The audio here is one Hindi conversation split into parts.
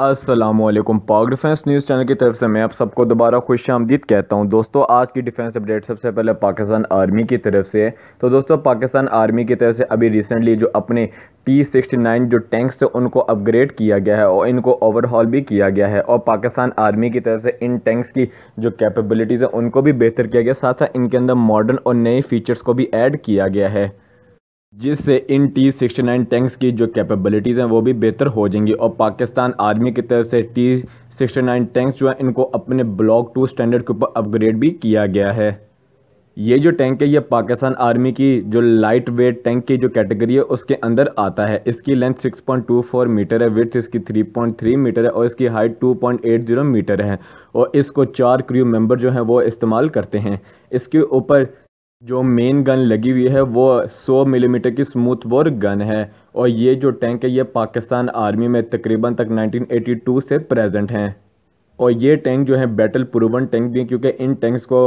असलम पाक डिफेंस न्यूज़ चैनल की तरफ से मैं आप सबको दोबारा खुश आमदीद कहता हूँ दोस्तों आज की डिफेंस अपडेट सबसे पहले पाकिस्तान आर्मी की तरफ से है तो दोस्तों पाकिस्तान आर्मी की तरफ से अभी रिसेंटली जो अपने टी सिक्सटी नाइन जो टैंक्स थे उनको अपग्रेड किया गया है और इनको ओवरहॉल भी किया गया है और पाकिस्तान आर्मी की तरफ से इन टैंक्स की जो कैपेबिलिटीज़ हैं उनको भी बेहतर किया गया साथ साथ इनके अंदर मॉडर्न और नए फीचर्स को भी ऐड किया गया है जिससे इन टी सिक्सटी नाइन टैंक्स की जो कैपेबिलिटीज़ हैं वो भी बेहतर हो जाएंगी और पाकिस्तान आर्मी की तरफ से टी सिक्सटी नाइन टैंक्स जो है इनको अपने ब्लॉक टू स्टैंडर्ड के ऊपर अपग्रेड भी किया गया है ये जो टैंक है ये पाकिस्तान आर्मी की जो लाइट वेट टैंक की जो कैटेगरी है उसके अंदर आता है इसकी लेंथ 6.24 मीटर है विथ इसकी 3.3 मीटर है और इसकी हाइट 2.80 मीटर है और इसको चार क्रू मेंबर जो हैं वो इस्तेमाल करते हैं इसके ऊपर जो मेन गन लगी हुई है वो 100 मिलीमीटर की स्मूथ बोर गन है और ये जो टैंक है ये पाकिस्तान आर्मी में तकरीबन तक 1982 से प्रेजेंट हैं और ये टैंक जो है बैटल प्रूवन टैंक भी क्योंकि इन टैंक्स को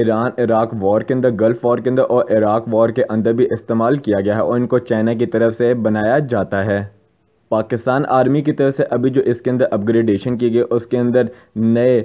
ईरान इराक वॉर के अंदर गल्फ़ वॉर के अंदर और इराक वॉर के अंदर भी इस्तेमाल किया गया है और इनको चाइना की तरफ से बनाया जाता है पाकिस्तान आर्मी की तरफ से अभी जो इसके अंदर अपग्रेडेशन की गई उसके अंदर नए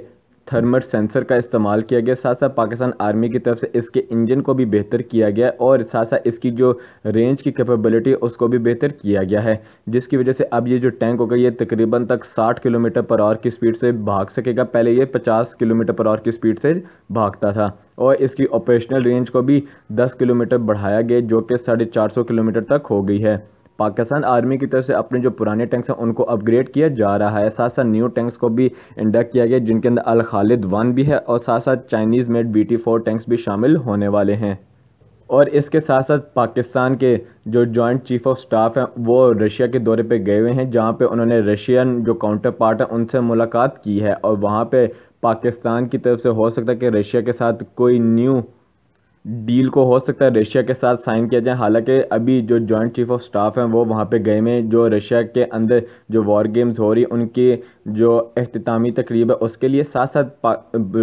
थर्मल सेंसर का इस्तेमाल किया गया साथ साथ पाकिस्तान आर्मी की तरफ से इसके इंजन को भी बेहतर किया गया और साथ साथ इसकी जो रेंज की कैपेबिलिटी उसको भी बेहतर किया गया है जिसकी वजह से अब ये जो टैंक होगा ये तकरीबन तक 60 किलोमीटर पर आवर की स्पीड से भाग सकेगा पहले ये 50 किलोमीटर पर आवर की स्पीड से भागता था और इसकी ऑपरेशनल रेंज को भी दस किलोमीटर बढ़ाया गया जो कि साढ़े किलोमीटर तक हो गई है पाकिस्तान आर्मी की तरफ से अपने जो पुराने टैंक्स हैं उनको अपग्रेड किया जा रहा है साथ साथ न्यू टैंक्स को भी इंडक्ट किया गया जिनके अंदर अल खालिद वन भी है और साथ साथ Chinese made B T four tanks भी शामिल होने वाले हैं और इसके साथ साथ पाकिस्तान के जो जॉइंट चीफ ऑफ स्टाफ हैं वो रशिया के दौरे पे गए हुए हैं जहाँ पे उन्होंने रशियन जो काउंटर पार्ट है उनसे मुलाकात की है और वहाँ पे पाकिस्तान की तरफ से हो सकता है कि रशिया के साथ कोई न्यू डील को हो सकता है रशिया के साथ साइन किया जाए हालांकि अभी जो जॉइंट चीफ ऑफ स्टाफ हैं वो वहाँ पे गए में जो रशिया के अंदर जो वॉर गेम्स हो रही उनकी जो अख्तामी तकरीब है उसके लिए साथ साथ पा,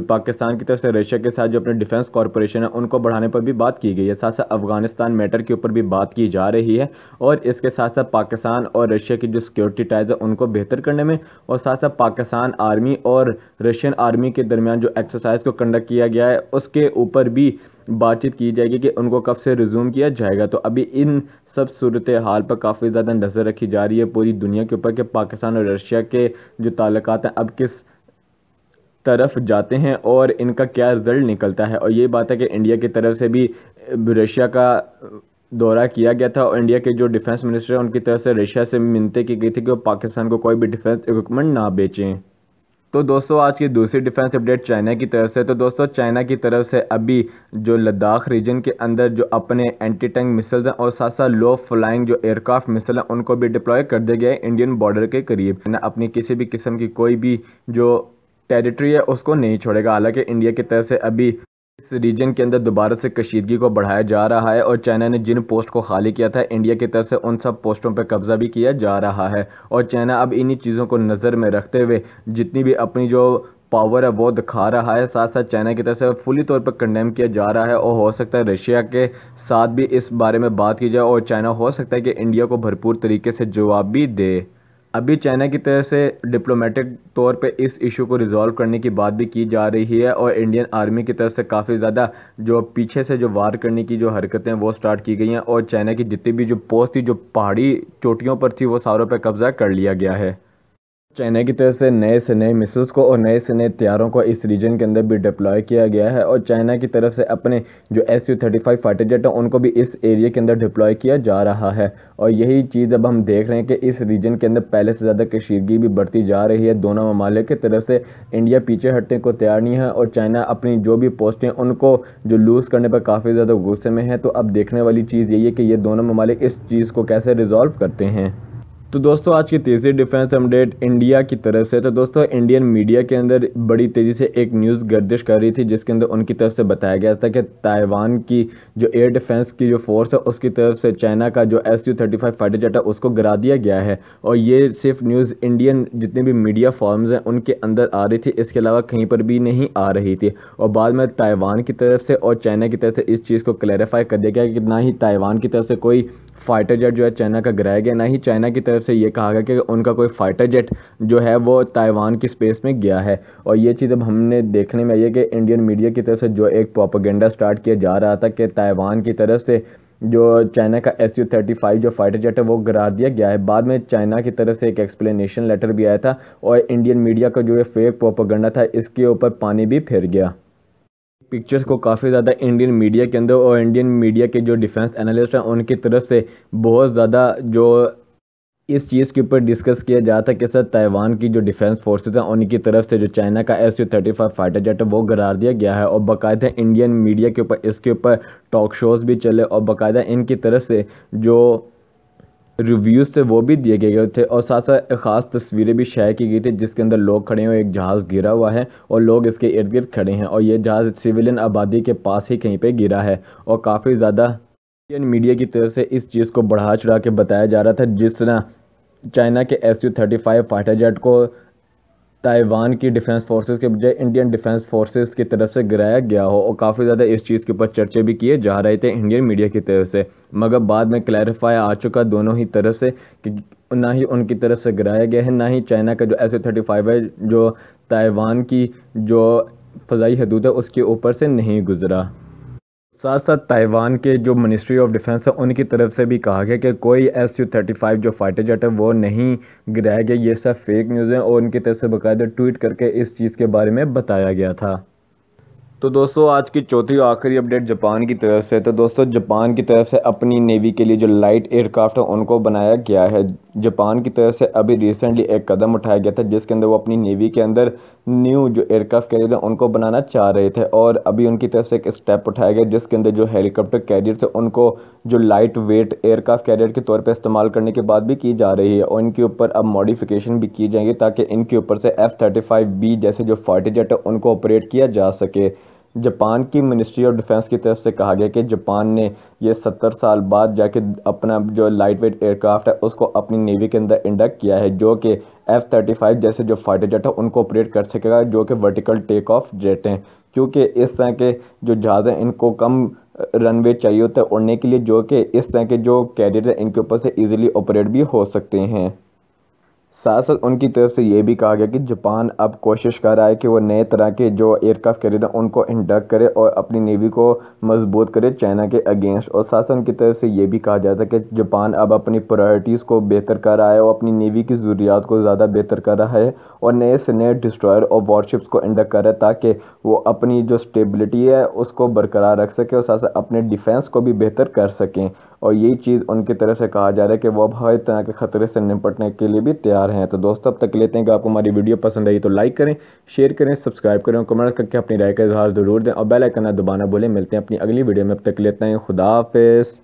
पाकिस्तान की तरफ से रशिया के साथ जो अपने डिफेंस कॉरपोरेशन है उनको बढ़ाने पर भी बात की गई है साथ साथ अफगानिस्तान मैटर के ऊपर भी बात की जा रही है और इसके साथ साथ पाकिस्तान और रशिया की जो सिक्योरिटी टाइज है उनको बेहतर करने में और साथ साथ पाकिस्तान आर्मी और रशियन आर्मी के दरमियान जो एक्सरसाइज को कंडक्ट किया गया है उसके ऊपर भी बातचीत की जाएगी कि उनको कब से रिज्यूम किया जाएगा तो अभी इन सब सूरत हाल पर काफ़ी ज़्यादा नज़र रखी जा रही है पूरी दुनिया के ऊपर कि पाकिस्तान और रशिया के जो ताल्लक हैं अब किस तरफ जाते हैं और इनका क्या रिज़ल्ट निकलता है और ये बात है कि इंडिया की तरफ से भी रशिया का दौरा किया गया था और इंडिया के जो डिफेंस मिनिस्टर हैं उनकी तरफ से रशिया से मिनते की गई थी कि वो पाकिस्तान को कोई भी डिफेंस इक्विपमेंट ना बेचें तो दोस्तों आज की दूसरी डिफेंस अपडेट चाइना की तरफ से तो दोस्तों चाइना की तरफ से अभी जो लद्दाख रीजन के अंदर जो अपने एंटी टैंक मिसल्स हैं और साथ साथ लो फ्लाइंग जो एयरक्राफ्ट मिसल हैं उनको भी डिप्लॉय कर दिया गया है इंडियन बॉर्डर के करीब ना अपनी किसी भी किस्म की कोई भी जो टेरिटरी है उसको नहीं छोड़ेगा हालांकि इंडिया की तरफ से अभी इस रीजन के अंदर दोबारा से कशीदगी को बढ़ाया जा रहा है और चाइना ने जिन पोस्ट को खाली किया था इंडिया की तरफ से उन सब पोस्टों पर कब्जा भी किया जा रहा है और चाइना अब इन्हीं चीज़ों को नज़र में रखते हुए जितनी भी अपनी जो पावर है वो दिखा रहा है साथ साथ चाइना की तरफ से फुली तौर पर कंडेम किया जा रहा है और हो सकता है रशिया के साथ भी इस बारे में बात की जाए और चाइना हो सकता है कि इंडिया को भरपूर तरीके से जवाब भी दे अभी चाइना की तरफ से डिप्लोमेटिक तौर पे इस इशू को रिजॉल्व करने की बात भी की जा रही है और इंडियन आर्मी की तरफ से काफ़ी ज़्यादा जो पीछे से जो वार करने की जो हरकतें वो स्टार्ट की गई हैं और चाइना की जितनी भी जो पोस्ट थी जो पहाड़ी चोटियों पर थी वो सारों पर कब्ज़ा कर लिया गया है चाइना की तरफ से नए से नए मिसल्स को और नए से नए तैयारों को इस रीजन के अंदर भी डिप्लॉय किया गया है और चाइना की तरफ से अपने जो S U thirty five fighter jet है उनको भी इस एरिया के अंदर डिप्लॉय किया जा रहा है और यही चीज़ अब हम देख रहे हैं कि इस रीजन के अंदर पहले से ज़्यादा कशीदगी भी बढ़ती जा रही है दोनों ममालिक की तरफ से इंडिया पीछे हटने को तैयार नहीं है और चाइना अपनी जो भी पोस्टें उनको जो लूज़ करने पर काफ़ी ज़्यादा गुस्से में है तो अब देखने वाली चीज़ यही है कि ये दोनों ममालिक इस चीज़ को कैसे रिजॉल्व करते हैं तो दोस्तों आज की तीसरी डिफेंस अपडेट इंडिया की तरफ से तो दोस्तों इंडियन मीडिया के अंदर बड़ी तेज़ी से एक न्यूज़ गर्दिश कर रही थी जिसके अंदर उनकी तरफ से बताया गया था कि ताइवान की जो एयर डिफेंस की जो फोर्स है उसकी तरफ से चाइना का जो S U thirty five fighter jet है उसको गिरा दिया गया है और ये सिर्फ न्यूज़ इंडियन जितने भी मीडिया फॉर्म्स हैं उनके अंदर आ रही थी इसके अलावा कहीं पर भी नहीं आ रही थी और बाद में ताइवान की तरफ से और चाइना की तरफ से इस चीज़ को क्लैरिफाई कर दिया गया कि ना ही ताइवान की तरफ से कोई फाइटर जेट जो है चाइना का गिराया गया ना ही चाइना की तरफ से ये कहा गया कि उनका कोई फाइटर जेट जो है वो ताइवान की स्पेस में गया है और ये चीज़ अब हमने देखने में आई है कि इंडियन मीडिया की तरफ से जो एक प्रोपोगेंडा स्टार्ट किया जा रहा था कि ताइवान की तरफ से जो चाइना का एस यू थर्टी फाइव जो फाइटर जेट है वो गरार दिया गया है बाद में चाइना की तरफ से एक एक्सप्लेनेशन लेटर भी आया था और इंडियन मीडिया का जो ये फेक प्रोपागेंडा था इसके ऊपर पानी भी फिर गया पिक्चर्स को काफ़ी ज़्यादा इंडियन मीडिया के अंदर और इंडियन मीडिया के जो डिफेंस एनालिस्ट हैं उनकी तरफ से बहुत ज़्यादा जो इस चीज़ के ऊपर डिस्कस किया जाता है कि सर ताइवान की जो डिफेंस फोर्सेज हैं उनकी तरफ से जो चाइना का S U thirty five fighter jet है वो गरार दिया गया है और बाकायदा इंडियन मीडिया के ऊपर इसके ऊपर टॉक शोज़ भी चले और बाकायदा इनकी तरफ से जो रिव्यूज़ थे वो भी दिए गए थे और साथ साथ ख़ास तस्वीरें भी शेयर की गई थी जिसके अंदर लोग खड़े हैं एक जहाज़ गिरा हुआ है और लोग इसके इर्द गिर्द खड़े हैं और ये जहाज़ सिविलियन आबादी के पास ही कहीं पर गिरा है और काफ़ी ज़्यादा इंडियन मीडिया की तरफ से इस चीज़ को बढ़ा चढ़ा के बताया जा रहा था जिस तरह चाइना के S U thirty five fighter jet को ताइवान की डिफेंस फोर्सेस के बजाय इंडियन डिफेंस फोर्सेस की तरफ से गिराया गया हो और काफ़ी ज़्यादा इस चीज़ के ऊपर चर्चे भी किए जा रहे थे इंडियन मीडिया की तरफ से मगर बाद में क्लैरिफाई आ चुका दोनों ही तरफ से कि ना ही उनकी तरफ से गिराया गया है ना ही चाइना का जो एस थर्टी फाइव है जो ताइवान की जो फ़जाई हदूद है उसके ऊपर से नहीं गुजरा साथ साथ ताइवान के जो मिनिस्ट्री ऑफ डिफेंस है उनकी तरफ से भी कहा गया कि कोई एस यू थर्टी फाइव जो फाइटर जेट है वो नहीं गिराया गया ये सब फेक न्यूज़ है और उनकी तरफ से बाकायदा ट्वीट करके इस चीज़ के बारे में बताया गया था तो दोस्तों आज की चौथी आखिरी अपडेट जापान की तरफ से तो दोस्तों जापान की तरफ से अपनी नेवी के लिए जो लाइट एयरक्राफ्ट है उनको बनाया गया है जापान की तरफ से अभी रिसेंटली एक कदम उठाया गया था जिसके अंदर वो अपनी नेवी के अंदर न्यू जो एयरक्राफ्ट कैरियर उनको बनाना चाह रहे थे और अभी उनकी तरफ से एक स्टेप उठाया गया जिसके अंदर जो हेलीकॉप्टर कैरियर थे उनको जो लाइट वेट एयरक्राफ्ट कैरियर के तौर पर इस्तेमाल करने की बात भी की जा रही है और इनके ऊपर अब मॉडिफिकेशन भी की जाएंगी ताकि इनके ऊपर से एफ थर्टी फाइव बी जैसे जो फाइटर जेट है उनको ऑपरेट किया जा सके जापान की मिनिस्ट्री ऑफ डिफेंस की तरफ से कहा गया कि जापान ने यह सत्तर साल बाद जाके अपना जो लाइट वेट एयरक्राफ्ट है उसको अपनी नेवी के अंदर इंडक्ट किया है जो कि एफ़ थर्टी फाइव जैसे जो फाइटर जेट है उनको ऑपरेट कर सकेगा जो कि वर्टिकल टेक ऑफ जेट हैं क्योंकि इस तरह के जो जहाज़ हैं इनको कम रनवे चाहिए होता है उड़ने के लिए जो कि इस तरह के जो कैरियर हैं इनके ऊपर से ईजिली ऑपरेट भी हो सकते हैं साथ साथ उनकी तरफ से ये भी कहा गया कि जापान अब कोशिश कर रहा है कि वो नए तरह के जो एयरक्राफ्ट कैरियर हैं उनको इंडक्ट करे और अपनी नेवी को मजबूत करे चाइना के अगेंस्ट और साथ साथ उनकी तरफ से ये भी कहा जाता है कि जापान अब अपनी प्रायोरिटीज़ को बेहतर कर रहा है और अपनी नेवी की ज़रूरियात को ज़्यादा बेहतर कर रहा है और नए से नए डिस्ट्रॉयर और वॉरशिप्स को इंडक्ट कर रहा है ताकि वो अपनी जो स्टेबिलिटी है उसको बरकरार रख सकें और साथ साथ अपने डिफेंस को भी बेहतर कर सकें और यही चीज़ उनकी तरफ से कहा जा रहा है कि वो अब हर तरह के ख़तरे से निपटने के लिए भी तैयार हैं तो दोस्तों अब तक लेते हैं कि आपको हमारी वीडियो पसंद आई तो लाइक करें शेयर करें सब्सक्राइब करें कमेंट करके अपनी राय का इजहार ज़रूर दें और बेलाइकन दबाना बोले मिलते हैं अपनी अगली वीडियो में अब तक लेते हैं खुदाफिज़